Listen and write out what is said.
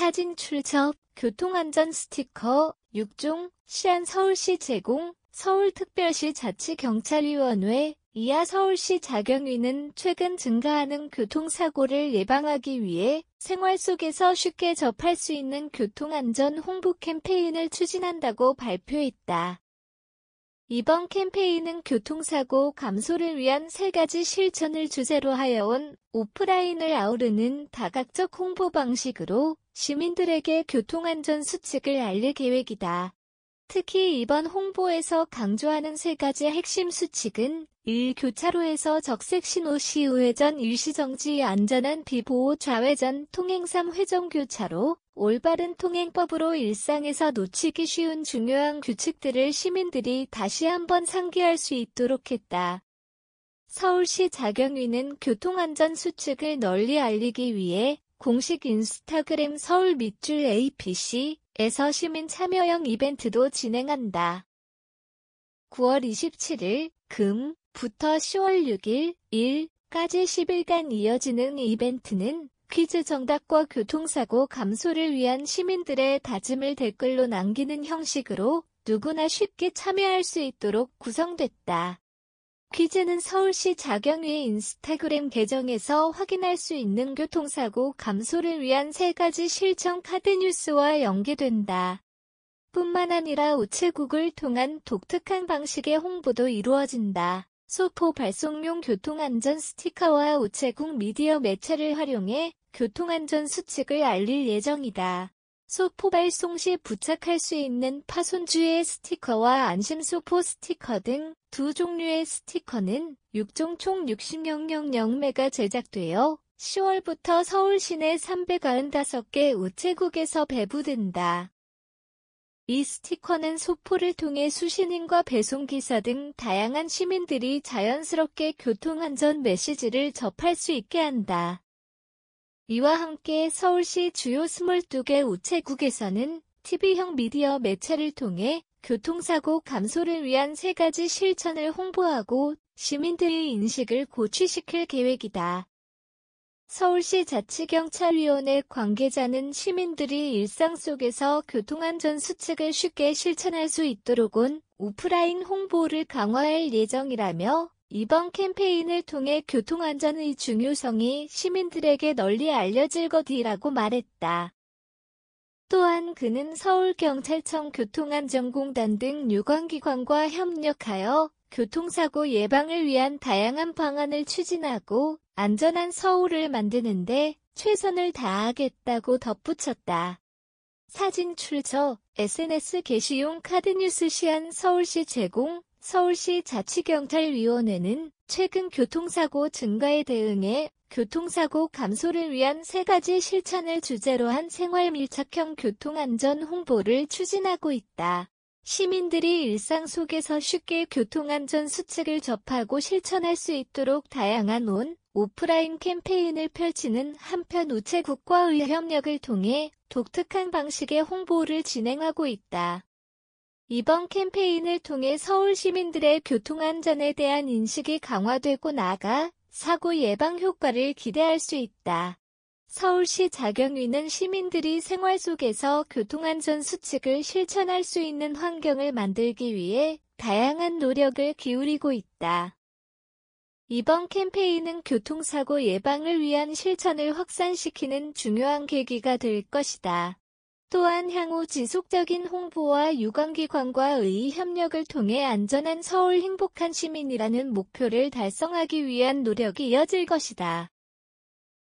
사진 출처, 교통안전 스티커, 6종, 시안서울시 제공, 서울특별시 자치경찰위원회, 이하 서울시 자경위는 최근 증가하는 교통사고를 예방하기 위해 생활 속에서 쉽게 접할 수 있는 교통안전 홍보 캠페인을 추진한다고 발표했다. 이번 캠페인은 교통사고 감소를 위한 세 가지 실천을 주제로 하여 온 오프라인을 아우르는 다각적 홍보 방식으로 시민들에게 교통안전 수칙을 알릴 계획이다. 특히 이번 홍보에서 강조하는 세 가지 핵심 수칙은 1. 교차로에서 적색신호 시 우회전 일시정지 안전한 비보호 좌회전 통행삼 회전교차로 올바른 통행법으로 일상에서 놓치기 쉬운 중요한 규칙들을 시민들이 다시 한번 상기할 수 있도록 했다. 서울시 자경위는 교통안전 수칙을 널리 알리기 위해 공식 인스타그램 서울 밑줄 APC에서 시민 참여형 이벤트도 진행한다. 9월 27일 금부터 10월 6일 1까지 10일간 이어지는 이벤트는 퀴즈 정답과 교통사고 감소를 위한 시민들의 다짐을 댓글로 남기는 형식으로 누구나 쉽게 참여할 수 있도록 구성됐다. 퀴즈는 서울시 자경위의 인스타그램 계정에서 확인할 수 있는 교통사고 감소를 위한 세 가지 실천 카드 뉴스와 연계된다. 뿐만 아니라 우체국을 통한 독특한 방식의 홍보도 이루어진다. 소포 발송용 교통안전 스티커와 우체국 미디어 매체를 활용해 교통안전 수칙을 알릴 예정이다. 소포발 송시 부착할 수 있는 파손주의 스티커와 안심소포 스티커 등 두 종류의 스티커는 6종 총 60명명명매가 제작되어 10월부터 서울 시내 395개 우체국에서 배부된다. 이 스티커는 소포를 통해 수신인과 배송기사 등 다양한 시민들이 자연스럽게 교통안전 메시지를 접할 수 있게 한다. 이와 함께 서울시 주요 22개 우체국에서는 TV형 미디어 매체를 통해 교통사고 감소를 위한 세 가지 실천을 홍보하고 시민들의 인식을 고취시킬 계획이다. 서울시 자치경찰위원회 관계자는 시민들이 일상 속에서 교통안전 수칙을 쉽게 실천할 수 있도록 온 오프라인 홍보를 강화할 예정이라며 이번 캠페인을 통해 교통안전의 중요성이 시민들에게 널리 알려질 것이라고 말했다. 또한 그는 서울경찰청 교통안전공단 등 유관기관과 협력하여 교통사고 예방을 위한 다양한 방안을 추진하고 안전한 서울을 만드는데 최선을 다하겠다고 덧붙였다. 사진 출처, SNS 게시용 카드뉴스 시안 서울시 제공, 서울시 자치경찰위원회는 최근 교통사고 증가에 대응해 교통사고 감소를 위한 세 가지 실천을 주제로 한 생활 밀착형 교통안전 홍보를 추진하고 있다. 시민들이 일상 속에서 쉽게 교통안전 수칙을 접하고 실천할 수 있도록 다양한 온, 오프라인 캠페인을 펼치는 한편 우체국과 의협력을 통해 독특한 방식의 홍보를 진행하고 있다. 이번 캠페인을 통해 서울 시민들의 교통안전에 대한 인식이 강화되고 나아가 사고 예방 효과를 기대할 수 있다. 서울시 자경위는 시민들이 생활 속에서 교통안전 수칙을 실천할 수 있는 환경을 만들기 위해 다양한 노력을 기울이고 있다. 이번 캠페인은 교통사고 예방을 위한 실천을 확산시키는 중요한 계기가 될 것이다. 또한 향후 지속적인 홍보와 유관기관과의 협력을 통해 안전한 서울 행복한 시민이라는 목표를 달성하기 위한 노력이 이어질 것이다.